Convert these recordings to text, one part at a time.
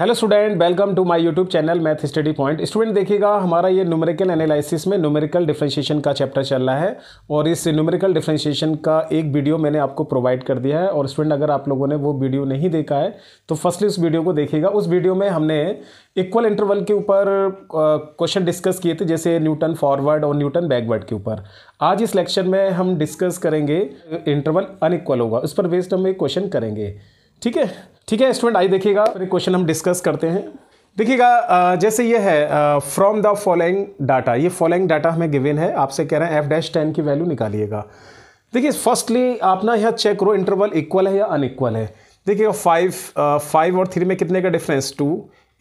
hello student welcome to my YouTube channel math study point student देखिएगा हमारा ये numerical analysis में numerical differentiation का चैप्टर चल रहा है और इस न्यूमेरिकल डिफरेंशिएशन का एक वीडियो मैंने आपको प्रोवाइड कर दिया है और स्टूडेंट अगर आप लोगों ने वो वीडियो नहीं देखा है तो फर्स्टली उस वीडियो को देखिएगा उस वीडियो में हमने इक्वल इंटरवल के ऊपर क्वेश्चन डिस्कस किए थे जैसे न्यूटन फॉरवर्ड और न्यूटन बैकवर्ड के ऊपर आज इस लेक्चर में हम डिस्कस करेंगे इंटरवल अनइक्वल होगा उस पर बेस्ड हम एक क्वेश्चन करेंगे ठीक है ठीक है स्टूडेंट आई देखिएगा क्वेश्चन हम डिस्कस करते हैं देखिएगा जैसे ये है फ्रॉम द फॉलोइंग डाटा ये फॉलोइंग डाटा हमें गिवन है आपसे कह रहे हैं एफ डैश टेन की वैल्यू निकालिएगा देखिए फर्स्टली आप ना यहाँ चेक करो इंटरवल इक्वल है या अनइक्वल है देखिएगा फाइव फाइव और थ्री में कितने का डिफरेंस टू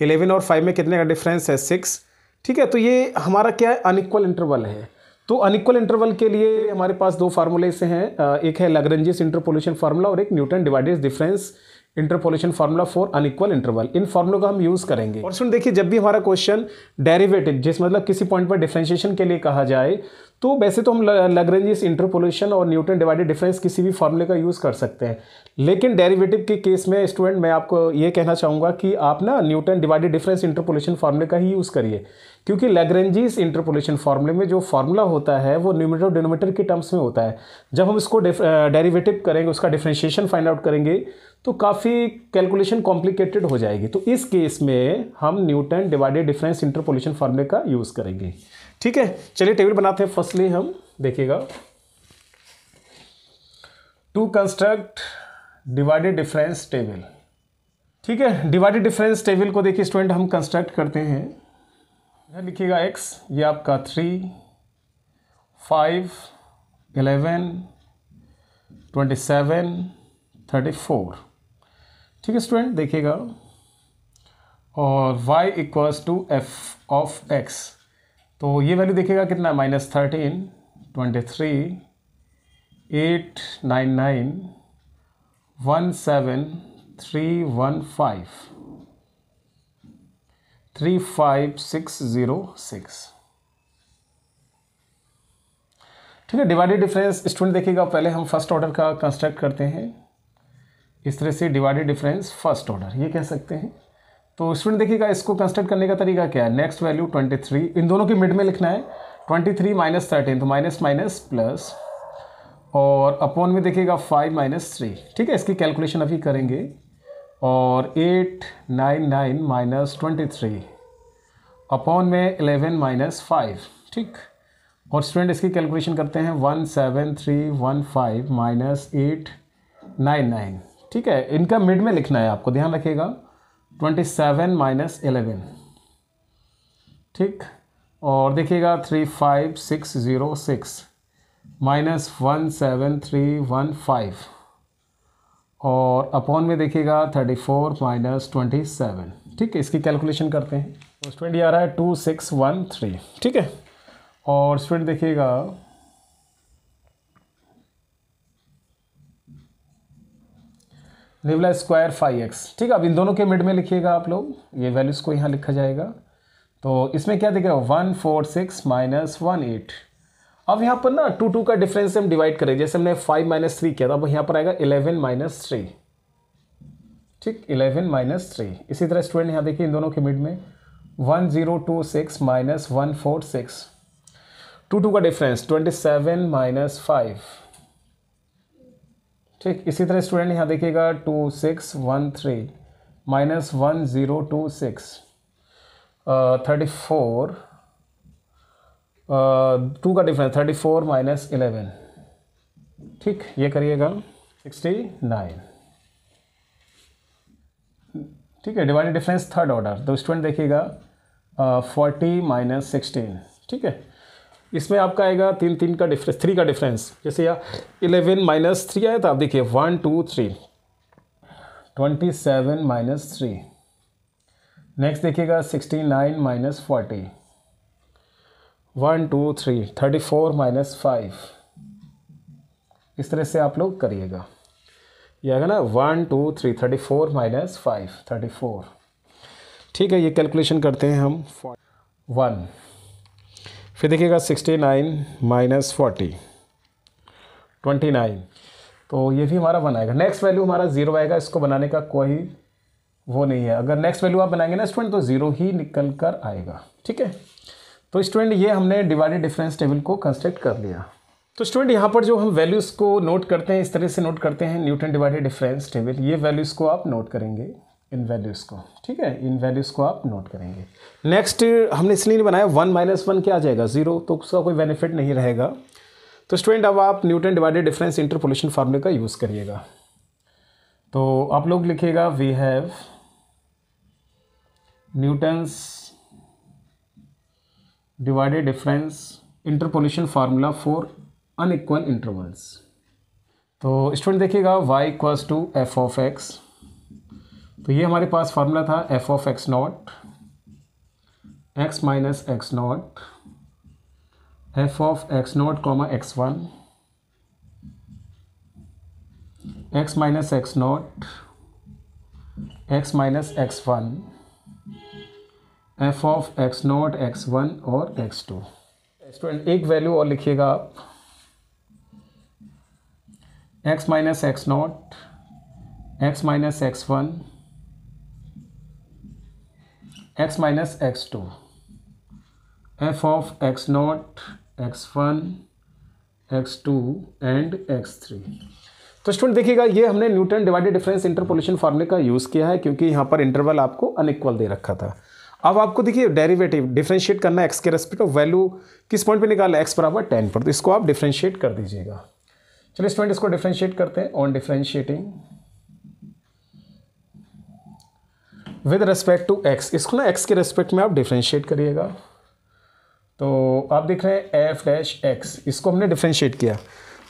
इलेवन और फाइव में कितने का डिफरेंस है सिक्स ठीक है तो ये हमारा क्या है अनइक्वल इंटरवल है तो अनिक्वल इंटरवल के लिए हमारे पास दो फार्मूले से हैं एक है लगरेंजिस इंटरपोलेशन फार्मूला और एक Newton divided difference interpolation formula for unequal interval इन फॉर्मुलों का हम यूज़ करेंगे और स्टूडेंट देखिए जब भी हमारा क्वेश्चन डेरिवेटिव जिस मतलब किसी पॉइंट पर डिफ्रेंशिएशन के लिए कहा जाए तो वैसे तो हम इस इंटरपोलेशन और न्यूटन डिवाइडेड डिफरेंस किसी भी फॉर्मूले का यूज़ कर सकते हैं लेकिन डेरिवेटिव के केस में स्टूडेंट मैं आपको ये कहना चाहूँगा कि आप ना न्यूटन डिवाइडेड डिफरेंस इंटरपोलेशन फार्मूले का ही यूज़ करिए क्योंकि लग्रेंजिस इंटरपोलेशन फार्मूले में जो फार्मूला होता है वो न्यूमिटर डिनोमीटर के टर्म्स में होता है जब हम इसको डेरिवेटिव करेंगे उसका डिफ्रेंशिएशन फाइंड आउट करेंगे तो काफ़ी कैलकुलेशन कॉम्प्लिकेटेड हो जाएगी तो इस केस में हम न्यूटन डिवाइडेड डिफरेंस इंटरपोलेशन फार्मूले का यूज़ करेंगे ठीक है चलिए टेबल बनाते हैं फर्स्टली हम देखिएगा to construct divided difference table ठीक है डिवाइडेड डिफरेंस टेबल को देखिए स्टूडेंट हम कंस्ट्रक्ट करते हैं इधर लिखिएगा एक्स ये आपका three five eleven twenty seven thirty four ठीक है स्टूडेंट देखिएगा और y equals to F of x तो ये वैल्यू देखिएगा कितना minus thirteen twenty three eight nine nine one seven three one five three five six zero six ठीक है डिवाइडेड डिफरेंस स्टूडेंट देखिएगा पहले हम फर्स्ट ऑर्डर का कंस्ट्रक्ट करते हैं इस तरह से डिवाइडेड डिफरेंस फर्स्ट ऑर्डर ये कह सकते हैं तो स्टूडेंट देखिएगा इसको कंस्ट्रक्ट करने का तरीका क्या है नेक्स्ट वैल्यू ट्वेंटी थ्री इन दोनों के मिड में लिखना है ट्वेंटी थ्री माइनस थर्टीन तो माइनस माइनस प्लस और अपॉन में देखिएगा फाइव माइनस थ्री ठीक है इसकी कैलकुलेशन अभी करेंगे और eight nine nine minus twenty three upon में एलेवन माइनस फाइव ठीक और स्टूडेंट इसकी कैलकुलेशन करते हैं one seven three one five minus eight nine nine ठीक है इनका मिड में लिखना है आपको ध्यान रखिएगा ट्वेंटी सेवन माइनस एलेवन ठीक और देखिएगा three five six zero six minus one seven three one five और अपॉन में देखिएगा thirty four minus twenty seven ठीक है इसकी कैलकुलेशन करते हैं स्टूडेंट ये आ रहा है टू सिक्स वन थ्री ठीक है और स्टूडेंट देखिएगा निवला स्क्वायर फाइव एक्स ठीक है अब इन दोनों के मिड में लिखिएगा आप लोग ये वैल्यूज़ को यहाँ लिखा जाएगा तो इसमें क्या देखेगा one four six minus one eight अब यहाँ पर ना टू टू का डिफरेंस हम डिवाइड करें जैसे हमने फाइव माइनस थ्री किया था अब यहाँ पर आएगा इलेवन माइनस थ्री ठीक इलेवन माइनस थ्री इसी तरह स्टूडेंट यहाँ देखिए इन दोनों के मिड में one zero two six minus one four six two two का difference twenty seven minus five ठीक इसी तरह स्टूडेंट यहाँ देखिएगा two six one three minus one zero two six thirty four two का difference thirty four minus eleven ठीक ये करिएगा सिक्सटी नाइन ठीक है डिवाइडेड डिफरेंस थर्ड ऑर्डर तो स्टूडेंट देखिएगा फोर्टी माइनस सिक्सटीन ठीक है इसमें आपका आएगा तीन तीन का डिफरेंस थ्री का डिफरेंस जैसे यहाँ इलेवन माइनस थ्री आया था आप देखिए one two three twenty seven minus three next देखिएगा sixty nine minus forty one two three thirty four minus five इस तरह से आप लोग करिएगा ये आएगा ना one two three thirty four minus five thirty four ठीक है ये कैलकुलेशन करते हैं हम वन फिर देखिएगा sixty nine minus forty twenty nine तो ये भी हमारा वन आएगा नेक्स्ट वैल्यू हमारा जीरो आएगा इसको बनाने का कोई वो नहीं है अगर नेक्स्ट वैल्यू आप बनाएंगे ना स्टूडेंट तो ज़ीरो ही निकल कर आएगा ठीक है तो स्टूडेंट ये हमने डिवाइडेड डिफरेंस टेबल को कंस्ट्रक्ट कर लिया तो स्टूडेंट यहाँ पर जो हम वैल्यूज़ को नोट करते हैं इस तरह से नोट करते हैं न्यूटन डिवाइडेड डिफरेंस टेबल ये वैल्यूज़ को आप नोट करेंगे इन वैल्यूज़ को ठीक है इन वैल्यूज़ को आप नोट करेंगे नेक्स्ट हमने इसलिए नहीं बनाया वन माइनस वन क्या आ जाएगा ज़ीरो तो उसका कोई बेनिफिट नहीं रहेगा तो स्टूडेंट अब आप न्यूटन डिवाइडेड डिफरेंस इंटरपोलेशन फार्मूले का यूज़ करिएगा तो आप लोग लिखिएगा we have Newton's divided difference interpolation formula for unequal intervals तो स्टूडेंट देखिएगा Y equals to F of X तो ये हमारे पास फार्मूला था F of X naught X minus X naught F of X naught comma X one X minus X naught X minus x one F of X naught x one और X two student एक value और लिखिएगा आप X minus X naught X minus x one X minus x two F of X naught x one x two and X three तो student देखिएगा ये हमने Newton divided difference interpolation फार्मूले का यूज़ किया है क्योंकि यहाँ पर इंटरवल आपको अनइक्वल दे रखा था अब आपको देखिए डेरिवेटिव डिफ्रेंशिएट करना एक्स के रेस्पेक्ट ऑफ वैल्यू किस पॉइंट पे निकाला एक्स बराबर टेन पर तो इसको आप डिफ्रेंशिएट कर दीजिएगा चलिए स्टूडेंट इसको डिफ्रेंशिएट करते हैं on differentiating with respect to X इसको ना एक्स के रेस्पेक्ट में आप डिफ्रेंशिएट करिएगा तो आप देख रहे हैं एफ डैश एक्स इसको हमने डिफ्रेंशिएट किया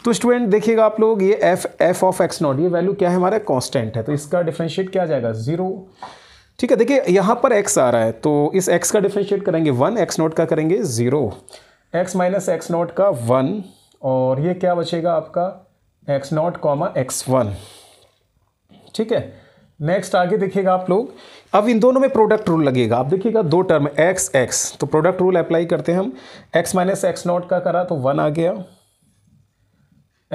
तो स्टूडेंट देखिएगा आप लोग ये F F of X naught ये वैल्यू क्या है हमारा कांस्टेंट है तो इसका डिफ्रेंशिएट क्या जाएगा ज़ीरो ठीक है देखिए यहाँ पर एक्स आ रहा है तो इस एक्स का डिफ्रेंशिएट करेंगे वन एक्स नॉट का करेंगे zero X minus X naught का वन और ये क्या बचेगा आपका X naught comma X one ठीक है नेक्स्ट आगे देखिएगा आप लोग अब इन दोनों में प्रोडक्ट रूल लगेगा आप देखिएगा दो टर्म एक्स एक्स तो प्रोडक्ट रूल अप्लाई करते हैं हम एक्स माइनस एक्स नॉट का करा तो वन आ गया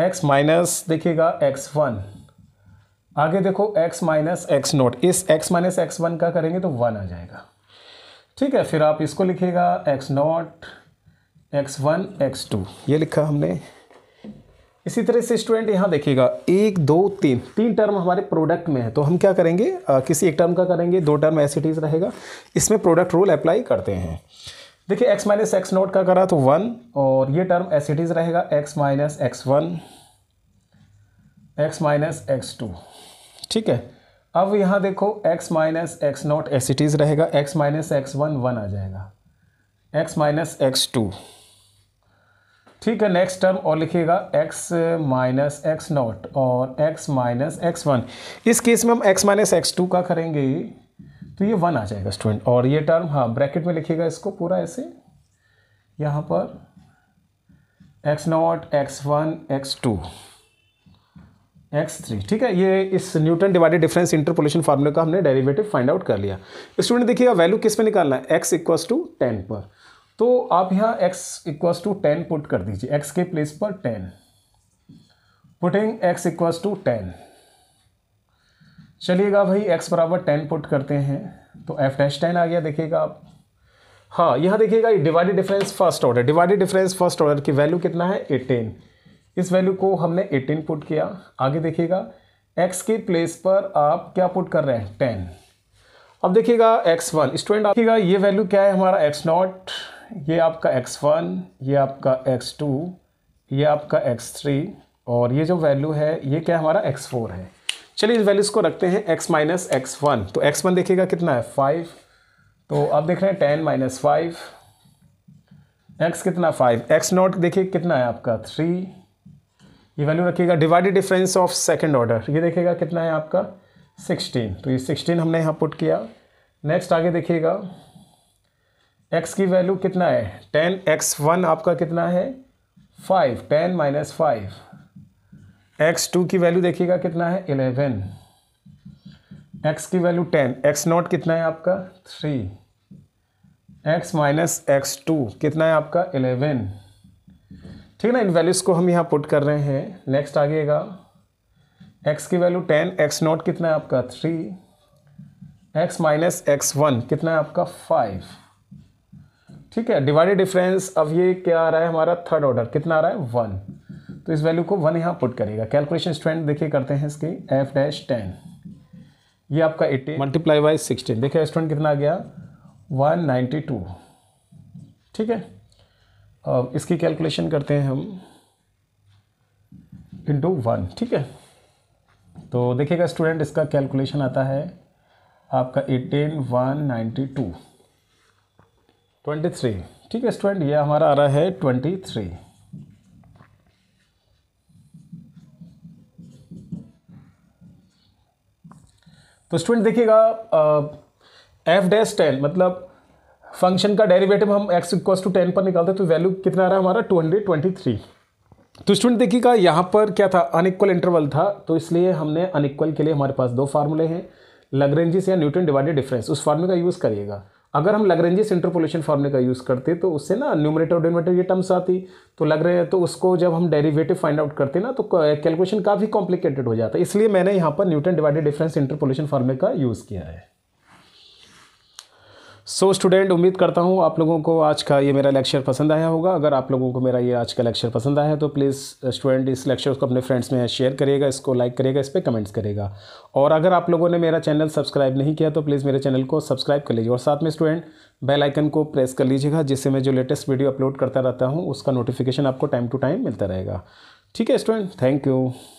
एक्स माइनस देखिएगा एक्स वन आगे देखो एक्स माइनस एक्स नॉट इस एक्स माइनस एक्स वन का करेंगे तो वन आ जाएगा ठीक है फिर आप इसको लिखिएगा X naught x one x two ये लिखा हमने इसी तरह से स्टूडेंट यहाँ देखिएगा एक दो तीन तीन टर्म हमारे प्रोडक्ट में है तो हम क्या करेंगे आ, किसी एक टर्म का करेंगे दो टर्म एस रहेगा इसमें प्रोडक्ट रूल अप्लाई करते हैं देखिए एक्स माइनस एक्स नोट का करा तो वन और ये टर्म एस रहेगा X minus x one X minus x two ठीक है अब यहाँ देखो x minus X naught as it is रहेगा x minus x one one आ जाएगा x माइनस एक्स टू ठीक है नेक्स्ट टर्म और लिखिएगा x माइनस एक्स नॉट और x माइनस एक्स वन इस केस में हम x माइनस एक्स टू का करेंगे तो ये वन आ जाएगा स्टूडेंट और ये टर्म हाँ ब्रैकेट में लिखिएगा इसको पूरा ऐसे यहाँ पर x naught x one x two x three ठीक है ये इस न्यूटन डिवाइडेड डिफरेंस इंटरपोलेशन फार्मूले का हमने डेरिवेटिव फाइंड आउट कर लिया स्टूडेंट देखिएगा वैल्यू किस पे निकालना है एक्स इक्वस टू टेन पर तो आप यहाँ x equal to ten put कर दीजिए x के प्लेस पर ten putting x equal to ten चलिएगा भाई x बराबर टेन पुट करते हैं तो एफ डैश टेन आ गया देखिएगा आप हाँ यहाँ देखिएगा ये divided difference first order divided difference first order की वैल्यू कितना है एटीन इस वैल्यू को हमने एटीन पुट किया आगे देखिएगा x के प्लेस पर आप क्या पुट कर रहे हैं टेन अब देखिएगा x1 स्टूडेंट देखिएगा ये वैल्यू क्या है हमारा x नॉट ये आपका x1 ये आपका x2 ये आपका x3 और ये जो वैल्यू है ये क्या हमारा x4 है चलिए इस वैल्यूज़ को रखते हैं x माइनस एक्स वन तो x1 देखिएगा कितना है फाइव तो आप देख रहे हैं टेन माइनस फाइव एक्स कितना फाइव एक्स नॉट देखिए कितना है आपका थ्री ये वैल्यू रखिएगा divided difference of second order ये देखिएगा कितना है आपका सिक्सटीन तो ये सिक्सटीन हमने यहाँ पुट किया नेक्स्ट आगे देखिएगा एक्स की वैल्यू कितना है टेन एक्स वन आपका कितना है five ten minus five x two की वैल्यू देखिएगा कितना है इलेवन एक्स की वैल्यू टेन एक्स नॉट कितना है आपका three x minus x two कितना है आपका इलेवन ठीक है ना इन वैल्यूज़ को हम यहाँ पुट कर रहे हैं नेक्स्ट आगेगा एक्स की वैल्यू टेन एक्स नॉट कितना है आपका three x minus x one कितना है आपका फाइव ठीक है डिवाइडेड डिफरेंस अब ये क्या आ रहा है हमारा थर्ड ऑर्डर कितना आ रहा है वन तो इस वैल्यू को वन यहाँ पुट करेगा कैलकुलेशन स्टूडेंट देखिए करते हैं इसकी एफ डैश टेन ये आपका एट्टी मल्टीप्लाई बाई सिक्सटीन देखिए स्टूडेंट कितना आ गया वन नाइन्टी टू ठीक है अब इसकी कैलकुलेशन करते हैं हम इंटू वन ठीक है तो देखिएगा स्टूडेंट इसका कैलकुलेशन आता है आपका eighteen one ninety two twenty three ठीक है स्टूडेंट ये हमारा आ रहा है ट्वेंटी थ्री तो स्टूडेंट देखिएगा एफ डैश टेन मतलब फंक्शन का डेरिवेटिव हम एक्स इक्वस टू टेन पर निकालते तो वैल्यू कितना आ रहा है हमारा टू हंड्रेड ट्वेंटी थ्री तो स्टूडेंट देखिएगा यहाँ पर क्या था अनइक्वल इंटरवल था तो इसलिए हमने अनइक्वल के लिए हमारे पास दो फार्मूले हैं लग्रेंजिस या न्यूटन डिवाइडेड डिफरेंस उस फार्मूले का यूज़ करिएगा अगर हम लग्रेंजियस इंटरपोलेशन फॉर्मूले का यूज़ करते तो उससे ना न्यूमरेटर और ये टर्म्स आती तो लग रहे हैं तो उसको जब हम डेरिवेटिव फाइंड आउट करते ना तो कैलकुलेशन काफ़ी कॉम्प्लिकेटेड हो जाता है इसलिए मैंने यहाँ पर Newton divided difference interpolation formula का यूज़ किया है सो so, स्टूडेंट उम्मीद करता हूँ आप लोगों को आज का ये मेरा लेक्चर पसंद आया होगा अगर आप लोगों को मेरा ये आज का लेक्चर पसंद आया तो प्लीज़ स्टूडेंट uh, इस लेक्चर को अपने फ्रेंड्स में शेयर करेगा इसको लाइक करेगा इस पर कमेंट्स करेगा और अगर आप लोगों ने मेरा चैनल सब्सक्राइब नहीं किया तो प्लीज़ मेरे चैनल को सब्सक्राइब कर लीजिए और साथ में स्टूडेंट बेल आइकन को प्रेस कर लीजिएगा जिससे मैं जो लेटेस्ट वीडियो अपलोड करता रहता हूँ उसका नोटिफिकेशन आपको टाइम टू टाइम मिलता रहेगा ठीक है स्टूडेंट थैंक यू